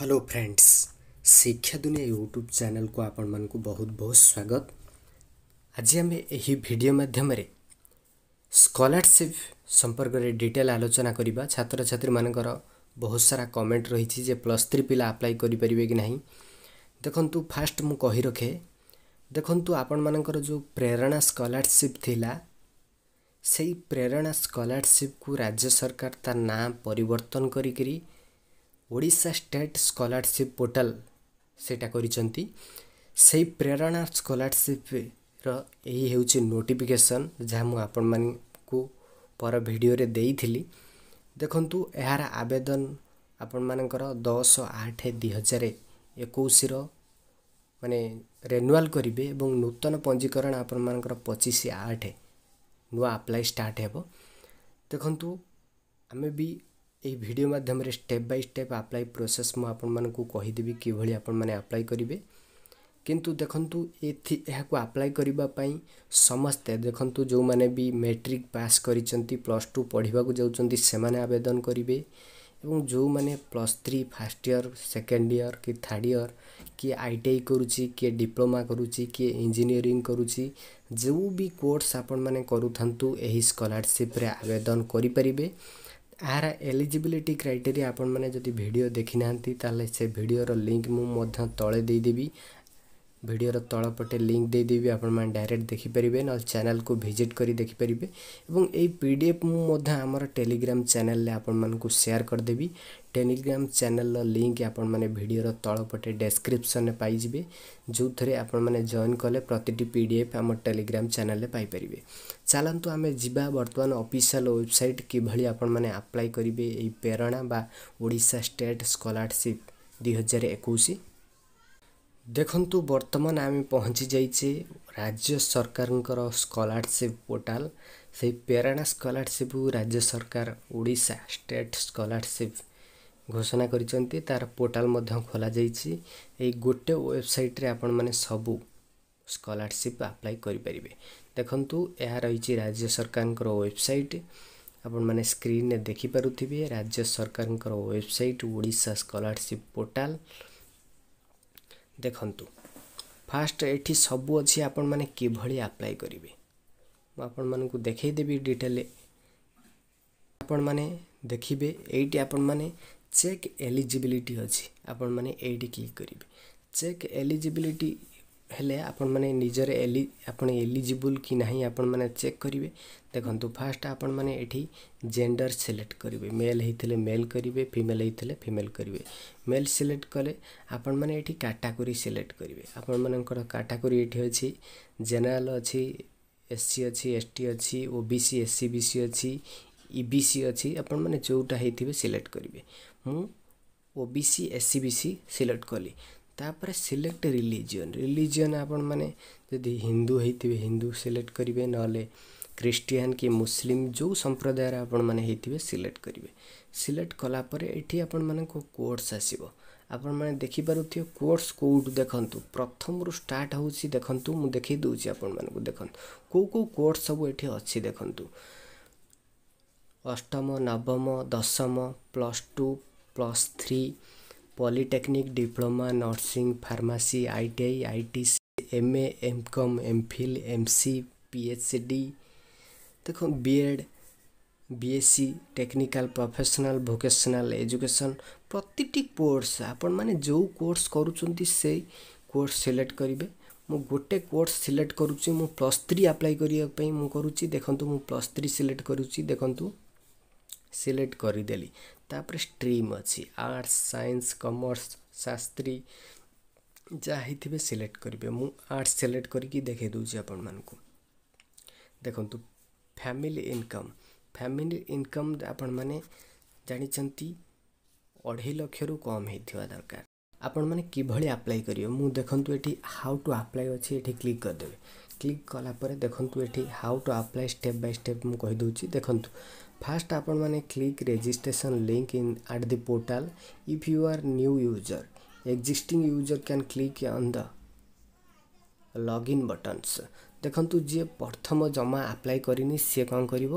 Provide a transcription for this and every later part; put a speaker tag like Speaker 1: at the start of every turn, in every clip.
Speaker 1: hello friends ଶିକ୍ଷା ଦୁନିଆ YouTube ଚ୍ୟାନେଲ୍କୁ ଆପଣମାନଙ୍କୁ ବହୁତ ବହୁତ ସ୍ୱାଗତ ଆଜି ଆମେ ଏହି ଭିଡ଼ିଓ ମାଧ୍ୟମରେ ସ୍କଲାରସିପ୍ ସମ୍ପର୍କରେ ଡିଟେଲ୍ ଆଲୋଚନା କରିବା ଛାତ୍ରଛାତ୍ରୀମାନଙ୍କର ବହୁତ ସାରା କମେଣ୍ଟ ରହିଛି ଯେ ପ୍ଲସ୍ ଥ୍ରୀ ପିଲା ଆପ୍ଲାଏ କରିପାରିବେ କି ନାହିଁ ଦେଖନ୍ତୁ ଫାଷ୍ଟ ମୁଁ କହି ରଖେ ଦେଖନ୍ତୁ ଆପଣମାନଙ୍କର ଯେଉଁ ପ୍ରେରଣା ସ୍କଲାରସିପ୍ ଥିଲା ସେଇ ପ୍ରେରଣା ସ୍କଲାରସିପ୍କୁ ରାଜ୍ୟ ସରକାର ତା ନାଁ ପରିବର୍ତ୍ତନ କରିକିରି ଓଡ଼ିଶା ଷ୍ଟେଟ୍ ସ୍କଲାରସିପ୍ ପୋର୍ଟାଲ ସେଇଟା କରିଛନ୍ତି ସେଇ ପ୍ରେରଣା ସ୍କଲାରସିପ୍ର ଏହି ହେଉଛି ନୋଟିଫିକେସନ୍ ଯାହା ମୁଁ ଆପଣମାନଙ୍କୁ ପର ଭିଡ଼ିଓରେ ଦେଇଥିଲି ଦେଖନ୍ତୁ ଏହାର ଆବେଦନ ଆପଣମାନଙ୍କର ଦଶ ଆଠ ଦୁଇ ହଜାର ଏକୋଇଶର ମାନେ ରେନୁଆଲ୍ କରିବେ ଏବଂ ନୂତନ ପଞ୍ଜୀକରଣ ଆପଣମାନଙ୍କର ପଚିଶ ଆଠ ନୂଆ ଆପ୍ଲାଏ ଷ୍ଟାର୍ଟ ହେବ ଦେଖନ୍ତୁ ଆମେ ବି ଏହି ଭିଡ଼ିଓ ମାଧ୍ୟମରେ step by step apply process ମୁଁ ଆପଣମାନଙ୍କୁ କହିଦେବି କିଭଳି ଆପଣମାନେ ଆପ୍ଲାଏ କରିବେ କିନ୍ତୁ ଦେଖନ୍ତୁ ଏଥି ଏହାକୁ ଆପ୍ଲାଏ କରିବା ପାଇଁ ସମସ୍ତେ ଦେଖନ୍ତୁ ଯେଉଁମାନେ ବି ମେଟ୍ରିକ୍ ପାସ୍ କରିଛନ୍ତି ପ୍ଲସ୍ ଟୁ ପଢ଼ିବାକୁ ଯାଉଛନ୍ତି ସେମାନେ ଆବେଦନ କରିବେ ଏବଂ ଯେଉଁମାନେ plus three first year second year କି ଥାର୍ଡ଼ ଇୟର୍ କିଏ ଆଇ ଟି ଆଇ କରୁଛି କିଏ ଡିପ୍ଲୋମା କରୁଛି କିଏ ଇଞ୍ଜିନିୟରିଂ କରୁଛି ଯେଉଁ ବି କୋର୍ସ ଆପଣମାନେ କରୁଥାନ୍ତୁ ଏହି ସ୍କଲାରସିପ୍ରେ ଆବେଦନ କରିପାରିବେ ଏହାର ଏଲିଜିବିଲିଟି କ୍ରାଇଟେରିଆ ଆପଣମାନେ ଯଦି ଭିଡ଼ିଓ ଦେଖିନାହାନ୍ତି ତାହେଲେ ସେ ଭିଡ଼ିଓର ଲିଙ୍କ୍ ମୁଁ ମଧ୍ୟ ତଳେ ଦେଇଦେବି ଭିଡ଼ିଓର ତଳପଟେ ଲିଙ୍କ୍ ଦେଇଦେବି ଆପଣମାନେ ଡାଇରେକ୍ଟ ଦେଖିପାରିବେ ନହେଲେ ଚ୍ୟାନେଲ୍କୁ ଭିଜିଟ୍ କରି ଦେଖିପାରିବେ ଏବଂ ଏହି ପି ଡି ଏଫ୍ ମୁଁ ମଧ୍ୟ ଆମର ଟେଲିଗ୍ରାମ୍ ଚ୍ୟାନେଲ୍ରେ ଆପଣମାନଙ୍କୁ ସେୟାର କରିଦେବି ଟେଲିଗ୍ରାମ୍ ଚ୍ୟାନେଲ୍ର ଲିଙ୍କ୍ ଆପଣମାନେ ଭିଡ଼ିଓର ତଳପଟେ ଡେସ୍କ୍ରିପ୍ସନ୍ରେ ପାଇଯିବେ ଯେଉଁଥିରେ ଆପଣମାନେ ଜଏନ୍ କଲେ ପ୍ରତିଟି ପି ଡି ଏଫ୍ ଆମ ଟେଲିଗ୍ରାମ୍ ଚ୍ୟାନେଲ୍ରେ ପାଇପାରିବେ ଚାଲନ୍ତୁ ଆମେ ଯିବା ବର୍ତ୍ତମାନ ଅଫିସିଆଲ୍ ୱେବସାଇଟ୍ କିଭଳି ଆପଣମାନେ ଆପ୍ଲାଏ କରିବେ ଏହି ପ୍ରେରଣା ବା ଓଡ଼ିଶା ଷ୍ଟେଟ୍ ସ୍କଲାରସିପ୍ ଦୁଇହଜାର ଏକୋଇଶ ଦେଖନ୍ତୁ ବର୍ତ୍ତମାନ ଆମେ ପହଞ୍ଚି ଯାଇଛେ ରାଜ୍ୟ ସରକାରଙ୍କର ସ୍କଲାରସିପ୍ ପୋର୍ଟାଲ୍ ସେଇ ପେରାଣା ସ୍କଲାରସିପ୍ ରାଜ୍ୟ ସରକାର ଓଡ଼ିଶା ଷ୍ଟେଟ୍ ସ୍କଲାରସିପ୍ ଘୋଷଣା କରିଛନ୍ତି ତା'ର ପୋର୍ଟାଲ୍ ମଧ୍ୟ ଖୋଲାଯାଇଛି ଏଇ ଗୋଟେ ୱେବସାଇଟ୍ରେ ଆପଣମାନେ ସବୁ ସ୍କଲାରସିପ୍ ଆପ୍ଲାଏ କରିପାରିବେ ଦେଖନ୍ତୁ ଏହା ରହିଛି ରାଜ୍ୟ ସରକାରଙ୍କର ୱେବସାଇଟ୍ ଆପଣମାନେ ସ୍କ୍ରିନ୍ରେ ଦେଖିପାରୁଥିବେ ରାଜ୍ୟ ସରକାରଙ୍କର ୱେବସାଇଟ୍ ଓଡ଼ିଶା ସ୍କଲାରସିପ୍ ପୋର୍ଟାଲ୍ ଦେଖନ୍ତୁ ଫାଷ୍ଟ ଏଠି ସବୁ ଅଛି ଆପଣମାନେ କିଭଳି ଆପ୍ଲାଏ କରିବେ ମୁଁ ଆପଣମାନଙ୍କୁ ଦେଖାଇଦେବି ଡିଟେଲ ଆପଣମାନେ ଦେଖିବେ ଏଇଠି ଆପଣମାନେ ଚେକ୍ ଏଲିଜିବିଲିଟି ଅଛି ଆପଣମାନେ ଏଇଠି କ୍ଲିକ୍ କରିବେ ଚେକ୍ ଏଲିଜିବିଲିଟି ହେଲେ ଆପଣମାନେ ନିଜର ଏଲି ଆପଣ ଏଲିଜିବୁଲ୍ କି ନାହିଁ ଆପଣମାନେ ଚେକ୍ କରିବେ ଦେଖନ୍ତୁ ଫାର୍ଷ୍ଟ ଆପଣମାନେ ଏଠି ଜେଣ୍ଡର ସିଲେକ୍ଟ କରିବେ ମେଲ୍ ହେଇଥିଲେ ମେଲ୍ କରିବେ ଫିମେଲ୍ ହେଇଥିଲେ ଫିମେଲ୍ କରିବେ ମେଲ୍ ସିଲେକ୍ଟ କଲେ ଆପଣମାନେ ଏଠି କାଟାଗୋରୀ ସିଲେକ୍ଟ କରିବେ ଆପଣମାନଙ୍କର କାଟାଗୋରୀ ଏଠି ଅଛି ଜେନେରାଲ୍ ଅଛି ଏସ୍ ସି ଅଛି ଏସ୍ ଟି ଅଛି O B C S C B C ଅଛି ଇ ବି ସି ଅଛି ଆପଣମାନେ ଯେଉଁଟା ହେଇଥିବେ ସିଲେକ୍ଟ କରିବେ ମୁଁ O B C S C B C select କଲି ତାପରେ ସିଲେକ୍ଟ ରିଲିଜିଅନ୍ ରିଲିଜିଅନ୍ ଆପଣମାନେ ଯଦି ହିନ୍ଦୁ ହେଇଥିବେ ହିନ୍ଦୁ ସିଲେକ୍ଟ କରିବେ ନହେଲେ ଖ୍ରୀଷ୍ଟିଆନ୍ କି ମୁସଲିମ୍ ଯେଉଁ ସମ୍ପ୍ରଦାୟର ଆପଣମାନେ ହେଇଥିବେ ସିଲେକ୍ଟ କରିବେ ସିଲେକ୍ଟ କଲା ପରେ ଏଠି ଆପଣମାନଙ୍କ କୋର୍ସ ଆସିବ ଆପଣମାନେ ଦେଖିପାରୁଥିବେ କୋର୍ସ କେଉଁଠୁ ଦେଖନ୍ତୁ ପ୍ରଥମରୁ ଷ୍ଟାର୍ଟ ହେଉଛି ଦେଖନ୍ତୁ ମୁଁ ଦେଖାଇ ଦେଉଛି ଆପଣମାନଙ୍କୁ ଦେଖନ୍ତୁ କେଉଁ କେଉଁ କୋର୍ସ ସବୁ ଏଠି ଅଛି ଦେଖନ୍ତୁ ଅଷ୍ଟମ ନବମ ଦଶମ plus two plus three polytechnic diploma nursing pharmacy I T I I T C M A M Com M Phil M C P H D देखो B Ed BSc technical professional vocational education প্রতিটি course ଆପଣମାନେ ଯେଉଁ course କରୁଛନ୍ତି ସେଇ course select କରିବେ ମୁଁ ଗୋଟେ course select କରୁଛି ମୁଁ ପ୍ଲସ୍ ଥ୍ରୀ ଆପ୍ଲାଏ କରିବା ପାଇଁ ମୁଁ କରୁଛି ଦେଖନ୍ତୁ ମୁଁ ପ୍ଲସ୍ ଥ୍ରୀ ସିଲେକ୍ଟ କରୁଛି ଦେଖନ୍ତୁ ସିଲେକ୍ଟ କରିଦେଲି तापर स्ट्रीम अच्छी आर्ट्स साइंस कमर्स शास्त्री जहाँ थे सिलेक्ट करेंगे मुझे आर्ट्स सिलेक्ट कर देखे दूसरी आपण मानक देखु फैमिली इनकम फैमिली इनकम आपण मैंने जानते अढ़े लक्ष रु कम होगा दरकार आपण मैंने किभली आप्लाय कर देखते ये हाउ टू आप्लाय अच्छे ये क्लिक करदे क्लिक कलापर देखु ये how to apply step by step मुझे कहीदे देखूँ first upon mane click registration link in at the portal if you are new user existing user can click on the login buttons ଦେଖନ୍ତୁ ଯିଏ ପ୍ରଥମ ଜମା ଆପ୍ଲାଏ କରିନି ସିଏ କ'ଣ କରିବ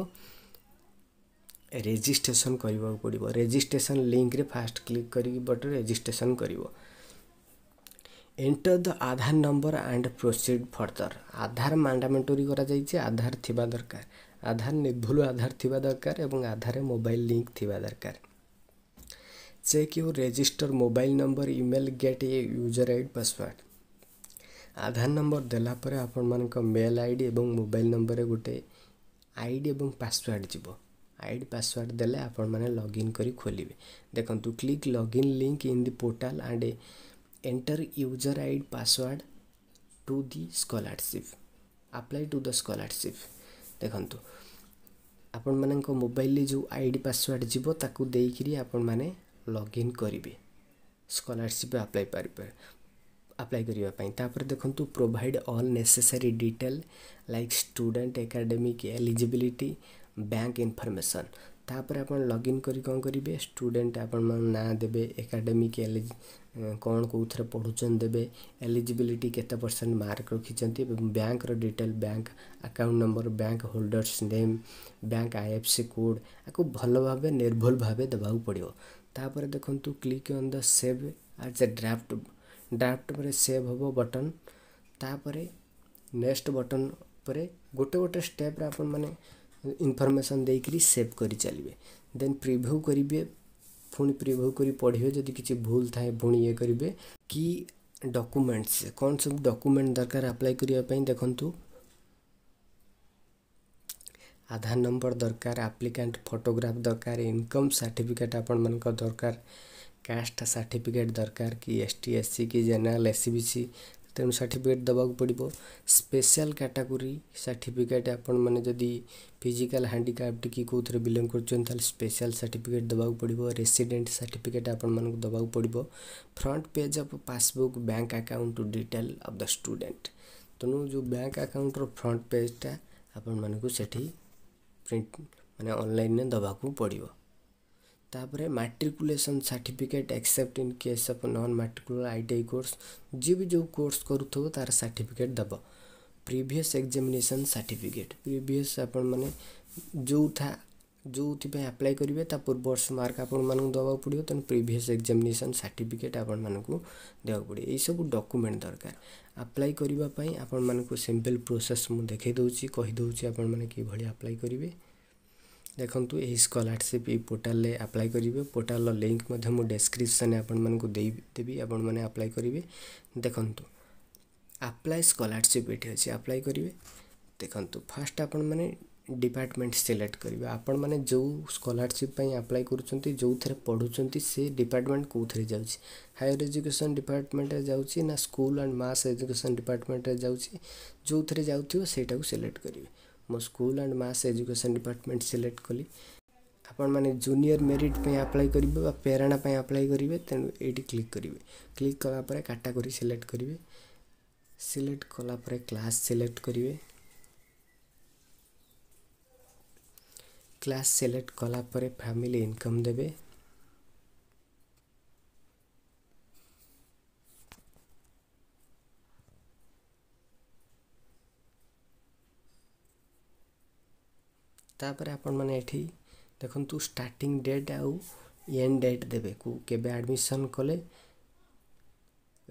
Speaker 1: ରେଜିଷ୍ଟ୍ରେସନ୍ କରିବାକୁ ପଡ଼ିବ ରେଜିଷ୍ଟ୍ରେସନ୍ ଲିଙ୍କରେ ଫାଷ୍ଟ କ୍ଲିକ୍ କରିକି ବଟ୍ ରେଜିଷ୍ଟ୍ରେସନ୍ କରିବ enter the Aadhaar number and proceed further Aadhaar mandatory କରାଯାଇଛି ଆଧାର ଥିବା ଦରକାର ଆଧାର ନିର୍ଭୁଲ ଆଧାର ଥିବା ଦରକାର ଏବଂ ଆଧାରରେ ମୋବାଇଲ ଲିଙ୍କ ଥିବା ଦରକାର check you register mobile number email get a user I D password Aadhaar number ଦେଲା ପରେ ଆପଣମାନଙ୍କ ମେଲ୍ ଆଇ ଡ଼ି ଏବଂ ମୋବାଇଲ ନମ୍ବରରେ ଗୋଟେ ଆଇ ଡ଼ି ଏବଂ ପାସୱାର୍ଡ଼ ଯିବ ଆଇ ଡ଼ି ପାସୱାର୍ଡ଼ ଦେଲେ ଆପଣମାନେ ଲଗ୍ଇନ୍ କରି ଖୋଲିବେ ଦେଖନ୍ତୁ click login link in the portal and enter user I D password to the scholarship apply to the scholarship ଦେଖନ୍ତୁ ଆପଣମାନଙ୍କ ମୋବାଇଲରେ ଯେଉଁ ଆଇ ଡ଼ି ପାସୱାର୍ଡ଼ ଯିବ ତାକୁ ଦେଇକିରି ଆପଣମାନେ ଲଗ୍ଇନ୍ କରିବେ ସ୍କଲାରସିପ୍ ଆପ୍ଲାଏ କରିବେ ଆପ୍ଲାଏ କରିବା ପାଇଁ ତାପରେ ଦେଖନ୍ତୁ provide all necessary detail like student academic eligibility bank information ତାପରେ ଆପଣ ଲଗ୍ଇନ୍ କରି କ'ଣ କରିବେ ଷ୍ଟୁଡ଼େଣ୍ଟ୍ ଆପଣମାନଙ୍କ ନାଁ ଦେବେ ଏକାଡ଼େମିକ୍ କ'ଣ କେଉଁଥିରେ ପଢ଼ୁଛନ୍ତି ଦେବେ ଏଲିଜିବିଲିଟି କେତେ ପରସେଣ୍ଟ୍ ମାର୍କ ରଖିଛନ୍ତି ଏବଂ ବ୍ୟାଙ୍କ୍ର detail bank account number bank holders name bank I F C code ଆକୁ ଭଲ ଭାବେ ନିର୍ଭୁଲ ଭାବେ ଦେବାକୁ ପଡ଼ିବ ତାପରେ ଦେଖନ୍ତୁ click on the save as a draft draft ପରେ ସେଭ୍ ହେବ ବଟନ୍ ତାପରେ ନେକ୍ସଟ୍ ବଟନ୍ ଉପରେ ଗୋଟେ ଗୋଟେ ଷ୍ଟେପ୍ରେ ଆପଣମାନେ ଇନଫର୍ମେସନ୍ ଦେଇକରି ସେଭ୍ କରିଚାଲିବେ ଦେନ୍ ପ୍ରିଭ୍ୟୁ କରିବେ ପୁଣି ପ୍ରିଭ୍ୟୁ କରି ପଢ଼ିବେ ଯଦି କିଛି ଭୁଲ ଥାଏ ପୁଣି ଇଏ କରିବେ କି ଡକୁମେଣ୍ଟସ୍ କ'ଣ ସବୁ ଡକୁମେଣ୍ଟ ଦରକାର ଆପ୍ଲାଏ କରିବା ପାଇଁ ଦେଖନ୍ତୁ ଆଧାର ନମ୍ବର ଦରକାର ଆପ୍ଲିକାଣ୍ଟ ଫଟୋଗ୍ରାଫ୍ ଦରକାର ଇନକମ୍ ସାର୍ଟିଫିକେଟ୍ ଆପଣମାନଙ୍କ ଦରକାର କାଷ୍ଟ ସାର୍ଟିଫିକେଟ୍ ଦରକାର କି ଏସ୍ ଟି ଏସ୍ ସି କି general S C B C ତେଣୁ ସାର୍ଟିଫିକେଟ୍ ଦେବାକୁ ପଡ଼ିବ ସ୍ପେଶାଲ୍ କାଟାଗୋରୀ ସାର୍ଟିଫିକେଟ୍ ଆପଣମାନେ ଯଦି ଫିଜିକାଲ୍ ହ୍ୟାଣ୍ଡିକ୍ୟାପ୍ଟ କି କେଉଁଥିରେ ବିଲଙ୍ଗ କରୁଛନ୍ତି ତାହେଲେ ସ୍ପେଶାଲ୍ ସାର୍ଟିଫିକେଟ୍ ଦେବାକୁ ପଡ଼ିବ ରେସିଡ଼େଣ୍ଟ ସାର୍ଟିଫିକେଟ୍ ଆପଣମାନଙ୍କୁ ଦେବାକୁ ପଡ଼ିବ front page of passbook bank account detail of the student ତେଣୁ ଯେଉଁ ବ୍ୟାଙ୍କ ଆକାଉଣ୍ଟର ଫ୍ରଣ୍ଟ ପେଜ୍ଟା ଆପଣମାନଙ୍କୁ ସେଠି ପ୍ରିଣ୍ଟ ମାନେ ଅନଲାଇନ୍ରେ ଦେବାକୁ ପଡ଼ିବ ତାପରେ matriculation certificate except in case of non matricular I T I course ଯିଏ ବି ଯେଉଁ କୋର୍ସ କରୁଥିବ ତା'ର ସାର୍ଟିଫିକେଟ୍ ଦେବ ପ୍ରିଭିୟସ୍ ଏକ୍ଜାମିନେସନ୍ ସାର୍ଟିଫିକେଟ୍ ପ୍ରିଭିୟସ୍ ଆପଣମାନେ ଯେଉଁଠା ଯେଉଁଥିପାଇଁ ଆପ୍ଲାଏ କରିବେ ତା ପୂର୍ବ ବର୍ଷ ମାର୍କ ଆପଣମାନଙ୍କୁ ଦେବାକୁ ପଡ଼ିବ ତେଣୁ ପ୍ରିଭିୟସ୍ ଏକ୍ଜାମିନେସନ୍ ସାର୍ଟିଫିକେଟ୍ ଆପଣମାନଙ୍କୁ ଦେବାକୁ ପଡ଼ିବ ଏଇସବୁ ଡକୁମେଣ୍ଟ ଦରକାର ଆପ୍ଲାଏ କରିବା ପାଇଁ ଆପଣମାନଙ୍କୁ ସିମ୍ପଲ୍ ପ୍ରୋସେସ୍ ମୁଁ ଦେଖାଇ ଦେଉଛି କହିଦେଉଛି ଆପଣମାନେ କିଭଳି ଆପ୍ଲାଏ କରିବେ ଦେଖନ୍ତୁ ଏହି ସ୍କଲାରସିପ୍ ଏହି ପୋର୍ଟାଲ୍ରେ ଆପ୍ଲାଏ କରିବେ ପୋର୍ଟାଲ୍ର ଲିଙ୍କ୍ ମଧ୍ୟ ମୁଁ ଡେସ୍କ୍ରିପ୍ସନ୍ରେ ଆପଣମାନଙ୍କୁ ଦେଇଦେବି ଆପଣମାନେ ଆପ୍ଲାଏ କରିବେ ଦେଖନ୍ତୁ ଆପ୍ଲାଏ ସ୍କଲାରସିପ୍ ଏଠି ଅଛି ଆପ୍ଲାଏ କରିବେ ଦେଖନ୍ତୁ ଫାର୍ଷ୍ଟ ଆପଣମାନେ ଡିପାର୍ଟମେଣ୍ଟ ସିଲେକ୍ଟ କରିବେ ଆପଣମାନେ ଯେଉଁ ସ୍କଲାରସିପ୍ ପାଇଁ ଆପ୍ଲାଏ କରୁଛନ୍ତି ଯେଉଁଥିରେ ପଢ଼ୁଛନ୍ତି ସେ ଡିପାର୍ଟମେଣ୍ଟ କେଉଁଥିରେ ଯାଉଛି ହାୟର ଏଜୁକେସନ୍ ଡିପାର୍ଟମେଣ୍ଟରେ ଯାଉଛି ନା ସ୍କୁଲ୍ ଆଣ୍ଡ ମାସ୍ ଏଜୁକେସନ୍ ଡିପାର୍ଟମେଣ୍ଟରେ ଯାଉଛି ଯେଉଁଥିରେ ଯାଉଥିବ ସେଇଟାକୁ ସିଲେକ୍ଟ କରିବେ ମୋ school and mass education department select କଲି ଆପଣମାନେ ଜୁନିୟର ମେରିଟ୍ ପାଇଁ ଆପ୍ଲାଏ କରିବେ ବା ପ୍ରେରଣା ପାଇଁ ଆପ୍ଲାଏ କରିବେ ତେଣୁ ଏଇଠି କ୍ଲିକ୍ କରିବେ କ୍ଲିକ୍ କଲା ପରେ କାଟାଗୋରୀ ସିଲେକ୍ଟ କରିବେ ସିଲେକ୍ଟ କଲା ପରେ କ୍ଲାସ୍ ସିଲେକ୍ଟ କରିବେ କ୍ଲାସ୍ ସିଲେକ୍ଟ କଲା ପରେ ଫ୍ୟାମିଲି ଇନକମ୍ ଦେବେ ତାପରେ ଆପଣମାନେ ଏଠି ଦେଖନ୍ତୁ ଷ୍ଟାର୍ଟିଂ ଡେଟ୍ ଆଉ ଏଣ୍ଡ ଡେଟ୍ ଦେବେ କେଉଁ କେବେ ଆଡ଼ମିସନ୍ କଲେ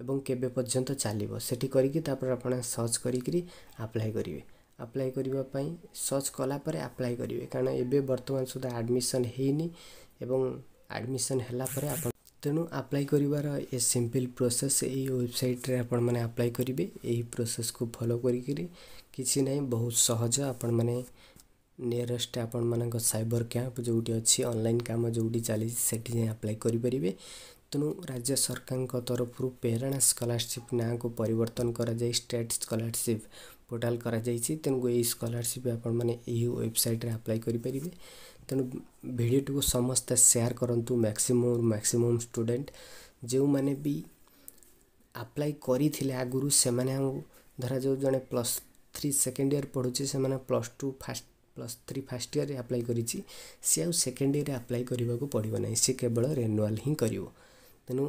Speaker 1: ଏବଂ କେବେ ପର୍ଯ୍ୟନ୍ତ ଚାଲିବ ସେଠି କରିକି ତାପରେ ଆପଣ ସର୍ଚ୍ଚ କରିକିରି ଆପ୍ଲାଏ କରିବେ ଆପ୍ଲାଏ କରିବା ପାଇଁ ସର୍ଚ୍ଚ କଲା ପରେ ଆପ୍ଲାଏ କରିବେ କାରଣ ଏବେ ବର୍ତ୍ତମାନ ସୁଦ୍ଧା ଆଡ଼ମିସନ୍ ହେଇନି ଏବଂ ଆଡ଼ମିସନ୍ ହେଲା ପରେ ଆପଣ ତେଣୁ ଆପ୍ଲାଏ କରିବାର ଏ ସିମ୍ପଲ୍ ପ୍ରୋସେସ୍ ଏଇ ୱେବସାଇଟ୍ରେ ଆପଣମାନେ ଆପ୍ଲାଏ କରିବେ ଏହି ପ୍ରୋସେସ୍କୁ ଫଲୋ କରିକିରି କିଛି ନାହିଁ ବହୁତ ସହଜ ଆପଣମାନେ ନିୟରେଷ୍ଟ ଆପଣମାନଙ୍କ ସାଇବର କ୍ୟାମ୍ପ ଯେଉଁଠି ଅଛି ଅନଲାଇନ୍ କାମ ଯେଉଁଠି ଚାଲିଛି ସେଠି ଯାଇ ଆପ୍ଲାଏ କରିପାରିବେ ତେଣୁ ରାଜ୍ୟ ସରକାରଙ୍କ ତରଫରୁ ପ୍ରେରଣା ସ୍କଲାରସିପ୍ ନାଁକୁ ପରିବର୍ତ୍ତନ କରାଯାଇ ଷ୍ଟେଟ୍ ସ୍କଲାରସିପ୍ ପୋର୍ଟାଲ୍ କରାଯାଇଛି ତେଣୁ ଏହି ସ୍କଲାରସିପ୍ ଆପଣମାନେ ଏହି ୱେବସାଇଟ୍ରେ ଆପ୍ଲାଏ କରିପାରିବେ ତେଣୁ ଭିଡ଼ିଓଟିକୁ ସମସ୍ତେ ସେୟାର କରନ୍ତୁ ମ୍ୟାକ୍ସିମମ୍ ମ୍ୟାକ୍ସିମମ୍ ଷ୍ଟୁଡ଼େଣ୍ଟ ଯେଉଁମାନେ ବି ଆପ୍ଲାଏ କରିଥିଲେ ଆଗରୁ ସେମାନେ ଆଉ ଧରାଯାଉ ଜଣେ ପ୍ଲସ୍ ଥ୍ରୀ ସେକେଣ୍ଡ ଇୟର୍ ପଢ଼ୁଛି ସେମାନେ plus two first plus three first ଇୟର୍ରେ ଆପ୍ଲାଏ କରିଛି ସିଏ ଆଉ ସେକେଣ୍ଡ ଇୟର୍ରେ ଆପ୍ଲାଏ କରିବାକୁ ପଡ଼ିବ ନାହିଁ ସିଏ କେବଳ ରେନୁଆଲ୍ ହିଁ କରିବ ତେଣୁ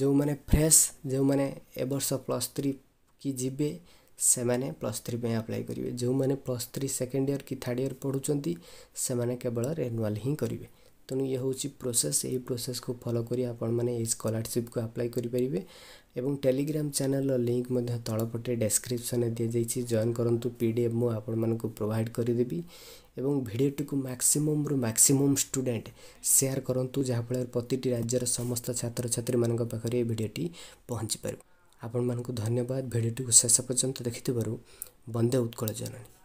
Speaker 1: ଯେଉଁମାନେ ଫ୍ରେଶ୍ ଯେଉଁମାନେ ଏବର୍ଷ ପ୍ଲସ୍ ଥ୍ରୀ କି ଯିବେ ସେମାନେ ପ୍ଲସ୍ ଥ୍ରୀ ପାଇଁ ଆପ୍ଲାଏ କରିବେ ଯେଉଁମାନେ ପ୍ଲସ୍ ଥ୍ରୀ ସେକେଣ୍ଡ ଇୟର୍ କି ଥାର୍ଡ଼ ଇୟର୍ ପଢ଼ୁଛନ୍ତି ସେମାନେ କେବଳ ରେନୁଆଲ୍ ହିଁ କରିବେ ତେଣୁ ଇଏ ହେଉଛି ପ୍ରୋସେସ୍ ଏହି ପ୍ରୋସେସ୍କୁ ଫଲୋ କରି ଆପଣମାନେ ଏହି ସ୍କଲାରସିପ୍କୁ ଆପ୍ଲାଏ କରିପାରିବେ ଏବଂ ଟେଲିଗ୍ରାମ ଚ୍ୟାନେଲର ଲିଙ୍କ ମଧ୍ୟ ତଳପଟେ ଡେସକ୍ରିପସନରେ ଦିଆଯାଇଛି ଜଏନ୍ କରନ୍ତୁ ପି ଡି ଏଫ୍ ମୁଁ ଆପଣମାନଙ୍କୁ ପ୍ରୋଭାଇଡ଼ କରିଦେବି ଏବଂ ଭିଡ଼ିଓଟିକୁ ମ୍ୟାକ୍ସିମମ୍ରୁ ମ୍ୟାକ୍ସିମମ୍ ଷ୍ଟୁଡ଼େଣ୍ଟ ସେୟାର କରନ୍ତୁ ଯାହାଫଳରେ ପ୍ରତିଟି ରାଜ୍ୟର ସମସ୍ତ ଛାତ୍ରଛାତ୍ରୀମାନଙ୍କ ପାଖରେ ଏ ଭିଡ଼ିଓଟି ପହଞ୍ଚିପାରିବ ଆପଣମାନଙ୍କୁ ଧନ୍ୟବାଦ ଭିଡ଼ିଓଟିକୁ ଶେଷ ପର୍ଯ୍ୟନ୍ତ ଦେଖିଥିବାରୁ ବନ୍ଦେ ଉତ୍କଳ ଜନନୀ